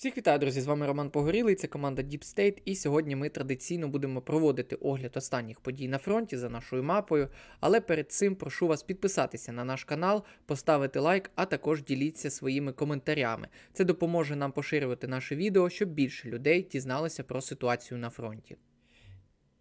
Всіх вітаю, друзі! З вами Роман Погорілий, це команда Deep State, і сьогодні ми традиційно будемо проводити огляд останніх подій на фронті за нашою мапою. Але перед цим прошу вас підписатися на наш канал, поставити лайк, а також діліться своїми коментарями. Це допоможе нам поширювати наше відео, щоб більше людей дізналися про ситуацію на фронті.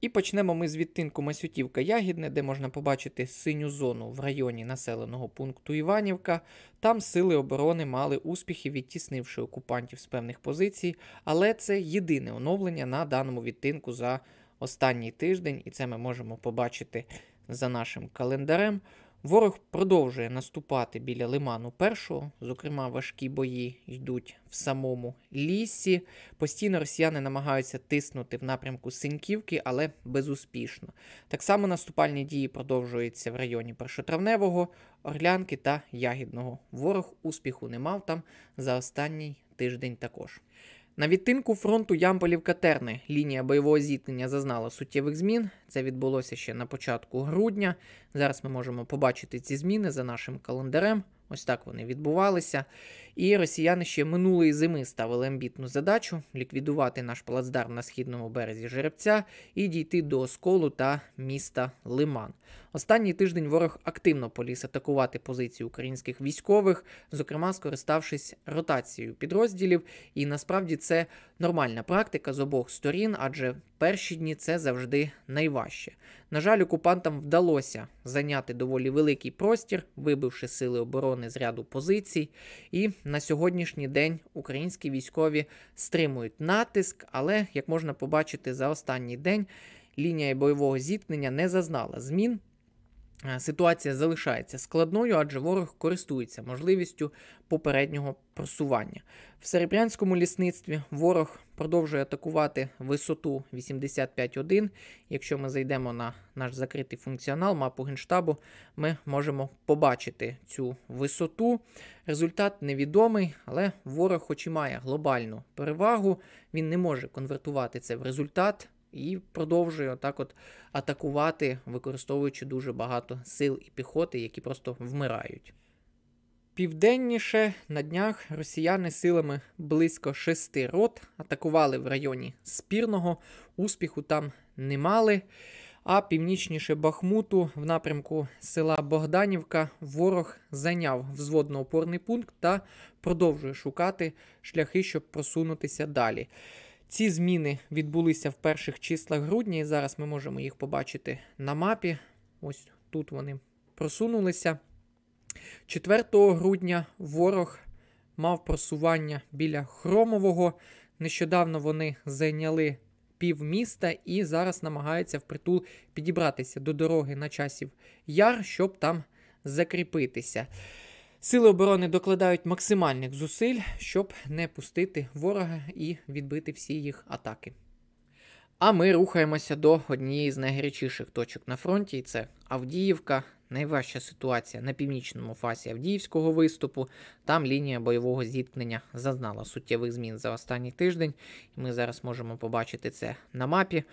І почнемо ми з відтинку Масютівка Ягідне, де можна побачити синю зону в районі населеного пункту Іванівка. Там сили оборони мали успіхи, відтіснивши окупантів з певних позицій, але це єдине оновлення на даному відтинку за останній тиждень, і це ми можемо побачити за нашим календарем. Ворог продовжує наступати біля лиману першого. Зокрема, важкі бої йдуть в самому лісі. Постійно росіяни намагаються тиснути в напрямку Синьківки, але безуспішно. Так само наступальні дії продовжуються в районі першотравневого, Орлянки та Ягідного. Ворог успіху не мав там за останній тиждень також. На відтинку фронту Ямполів-Катерни лінія бойового зіткнення зазнала суттєвих змін. Це відбулося ще на початку грудня. Зараз ми можемо побачити ці зміни за нашим календарем. Ось так вони відбувалися. І росіяни ще минулої зими ставили амбітну задачу ліквідувати наш плацдарм на східному березі жеребця і дійти до осколу та міста Лиман. Останній тиждень ворог активно поліз атакувати позиції українських військових, зокрема скориставшись ротацією підрозділів. І насправді це нормальна практика з обох сторін, адже перші дні це завжди найважче. На жаль, окупантам вдалося зайняти доволі великий простір, вибивши сили оборони з ряду позицій. І на сьогоднішній день українські військові стримують натиск, але як можна побачити за останній день. Лінія бойового зіткнення не зазнала змін, Е, ситуація залишається складною, адже ворог користується можливістю попереднього просування. В серебрянському лісництві ворог продовжує атакувати висоту 85.1. Якщо ми зайдемо на наш закритий функціонал, мапу генштабу, ми можемо побачити цю висоту. Результат невідомий, але ворог, хоч і має глобальну перевагу, він не може конвертувати це в результат і продовжує отак от атакувати, використовуючи дуже багато сил і піхоти, які просто вмирають. Південніше на днях росіяни силами близько шести рот атакували в районі спірного, успіху там не мали. А північніше Бахмуту, в напрямку села Богданівка, ворог зайняв взводно-опорний пункт та продовжує шукати шляхи, щоб просунутися далі. Ці зміни відбулися в перших числах грудня, і зараз ми можемо їх побачити на мапі. Ось тут вони просунулися. 4 грудня ворог мав просування біля Хромового. Нещодавно вони зайняли пів міста і зараз намагаються впритул підібратися до дороги на часів яр, щоб там закріпитися. Сили оборони докладають максимальних зусиль, щоб не пустити ворога і відбити всі їх атаки. А ми рухаємося до однієї з найгарячіших точок на фронті, і це Авдіївка. Найважча ситуація на північному фасі Авдіївського виступу. Там лінія бойового зіткнення зазнала суттєвих змін за останній тиждень, і ми зараз можемо побачити це на мапі.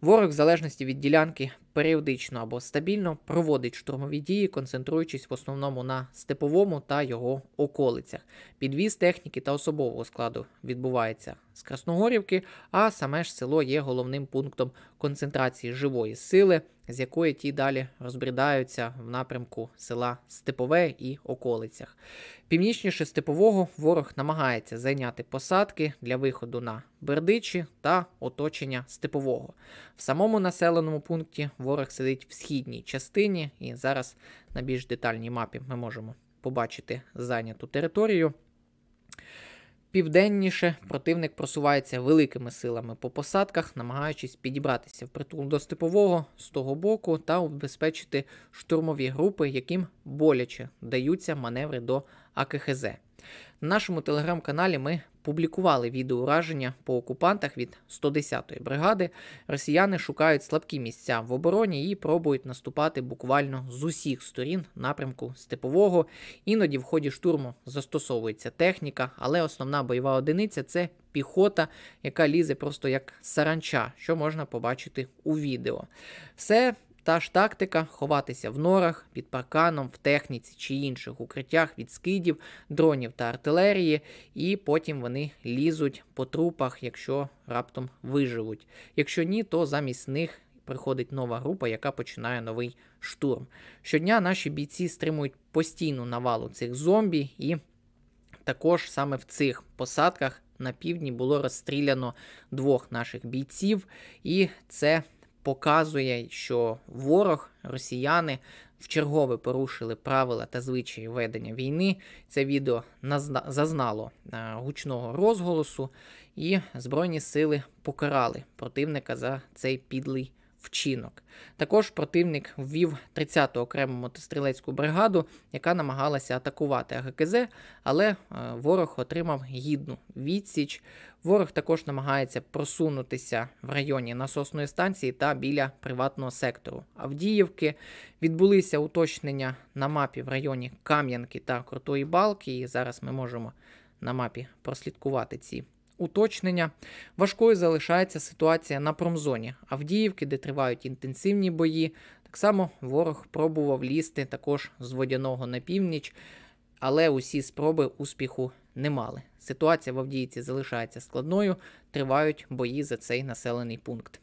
Ворог, в залежності від ділянки, періодично або стабільно проводить штурмові дії, концентруючись в основному на степовому та його околицях. Підвіз техніки та особового складу відбувається з Красногорівки, а саме ж село є головним пунктом концентрації живої сили, з якої ті далі розбрідаються в напрямку села Степове і околицях. Північніше Степового ворог намагається зайняти посадки для виходу на Бердичі та оточення Степового. В самому населеному пункті ворог сидить в східній частині, і зараз на більш детальній мапі ми можемо побачити зайняту територію. Південніше противник просувається великими силами по посадках, намагаючись підібратися в притул до степового з того боку та убезпечити штурмові групи, яким боляче даються маневри до АКХЗ. На нашому телеграм-каналі ми публікували відео по окупантах від 110-ї бригади. Росіяни шукають слабкі місця в обороні і пробують наступати буквально з усіх сторін напрямку степового. Іноді в ході штурму застосовується техніка, але основна бойова одиниця це піхота, яка лізе просто як саранча, що можна побачити у відео. Все та ж тактика ховатися в норах, під парканом, в техніці чи інших укриттях від скидів, дронів та артилерії, і потім вони лізуть по трупах, якщо раптом виживуть. Якщо ні, то замість них приходить нова група, яка починає новий штурм. Щодня наші бійці стримують постійну навалу цих зомбі, і також саме в цих посадках на півдні було розстріляно двох наших бійців, і це показує, що ворог, росіяни в чергове порушили правила та звичаї ведення війни. Це відео зазнало е, гучного розголосу, і Збройні сили покарали противника за цей підлий вчинок. Також противник ввів 30-ту окрему мотострілецьку бригаду, яка намагалася атакувати АГКЗ, але е, ворог отримав гідну відсіч. Ворог також намагається просунутися в районі насосної станції та біля приватного сектору Авдіївки. Відбулися уточнення на мапі в районі Кам'янки та Крутої Балки. І зараз ми можемо на мапі прослідкувати ці. Уточнення важкою залишається ситуація на промзоні Авдіївки, де тривають інтенсивні бої. Так само ворог пробував лізти також з водяного на північ, але усі спроби успіху не мали. Ситуація в Авдіївці залишається складною, тривають бої за цей населений пункт.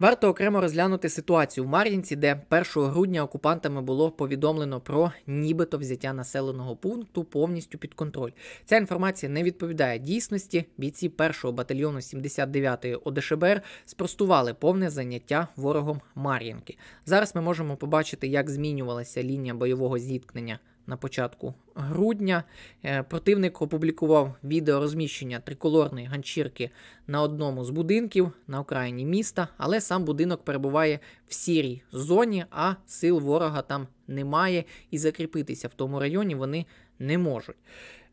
Варто окремо розглянути ситуацію в Мар'їнці, де 1 грудня окупантами було повідомлено про нібито взяття населеного пункту повністю під контроль. Ця інформація не відповідає дійсності. Бійці 1-го батальйону 79-ї ОДШБР спростували повне заняття ворогом Мар'їнки. Зараз ми можемо побачити, як змінювалася лінія бойового зіткнення на початку грудня. Е, противник опублікував відео розміщення триколорної ганчірки на одному з будинків на окраїні міста, але сам будинок перебуває в сірій зоні, а сил ворога там немає, і закріпитися в тому районі вони не можуть.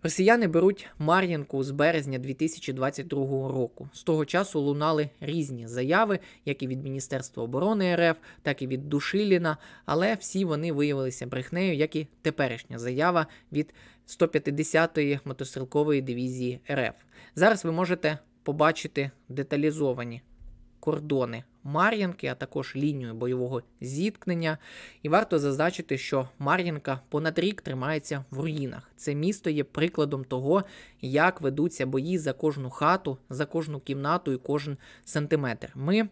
Росіяни беруть Мар'їнку з березня 2022 року. З того часу лунали різні заяви, як і від Міністерства оборони РФ, так і від Душиліна. Але всі вони виявилися брехнею, як і теперішня заява від 150-ї мотострілкової дивізії РФ. Зараз ви можете побачити деталізовані кордони Мар'їнки, а також лінію бойового зіткнення. І варто зазначити, що Мар'їнка понад рік тримається в руїнах. Це місто є прикладом того, як ведуться бої за кожну хату, за кожну кімнату і кожен сантиметр. Ми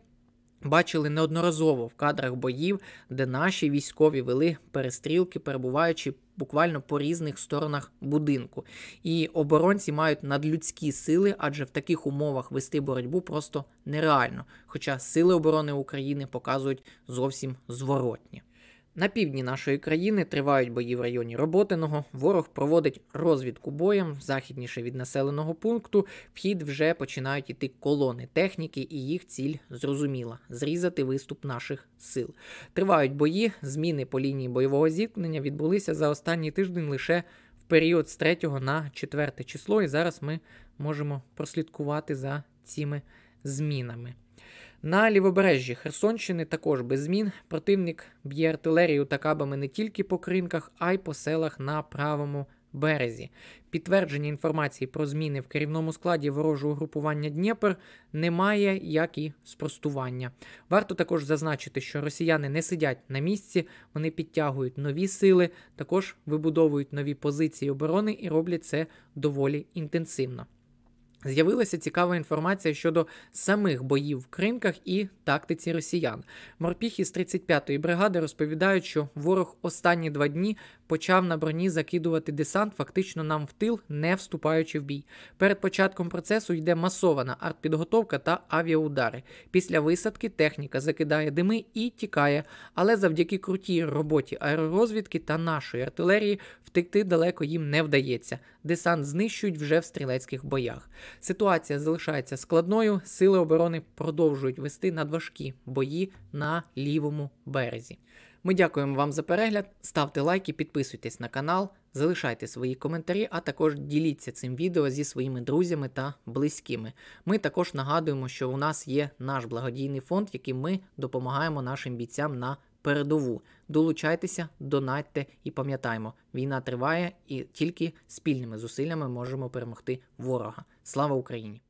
бачили неодноразово в кадрах боїв, де наші військові вели перестрілки, перебуваючи буквально по різних сторонах будинку. І оборонці мають надлюдські сили, адже в таких умовах вести боротьбу просто нереально. Хоча сили оборони України показують зовсім зворотні. На півдні нашої країни тривають бої в районі Роботиного. Ворог проводить розвідку боєм західніше від населеного пункту. Вхід вже починають іти колони техніки, і їх ціль зрозуміла зрізати виступ наших сил. Тривають бої. Зміни по лінії бойового зіткнення відбулися за останній тиждень лише в період з 3 на 4 число. І зараз ми можемо прослідкувати за цими змінами. На лівобережжі Херсонщини також без змін. Противник б'є артилерію та кабами не тільки по кринках, а й по селах на правому березі. Підтвердження інформації про зміни в керівному складі ворожого групування Дніпр немає, як і спростування. Варто також зазначити, що росіяни не сидять на місці, вони підтягують нові сили, також вибудовують нові позиції оборони і роблять це доволі інтенсивно. З'явилася цікава інформація щодо самих боїв в кринках і тактиці росіян. Морпіхи з 35-ї бригади розповідають, що ворог останні два дні почав на броні закидувати десант, фактично нам в тил, не вступаючи в бій. Перед початком процесу йде масована артпідготовка та авіаудари. Після висадки техніка закидає дими і тікає, але завдяки крутій роботі аеророзвідки та нашої артилерії втекти далеко їм не вдається. Десант знищують вже в стрілецьких боях. Ситуація залишається складною, сили оборони продовжують вести надважкі бої на лівому березі. Ми дякуємо вам за перегляд. Ставте лайки, підписуйтесь на канал, залишайте свої коментарі, а також діліться цим відео зі своїми друзями та близькими. Ми також нагадуємо, що у нас є наш благодійний фонд, яким ми допомагаємо нашим бійцям на передову. Долучайтеся, донатьте і пам'ятаємо, війна триває, і тільки спільними зусиллями можемо перемогти ворога. Слава Україні!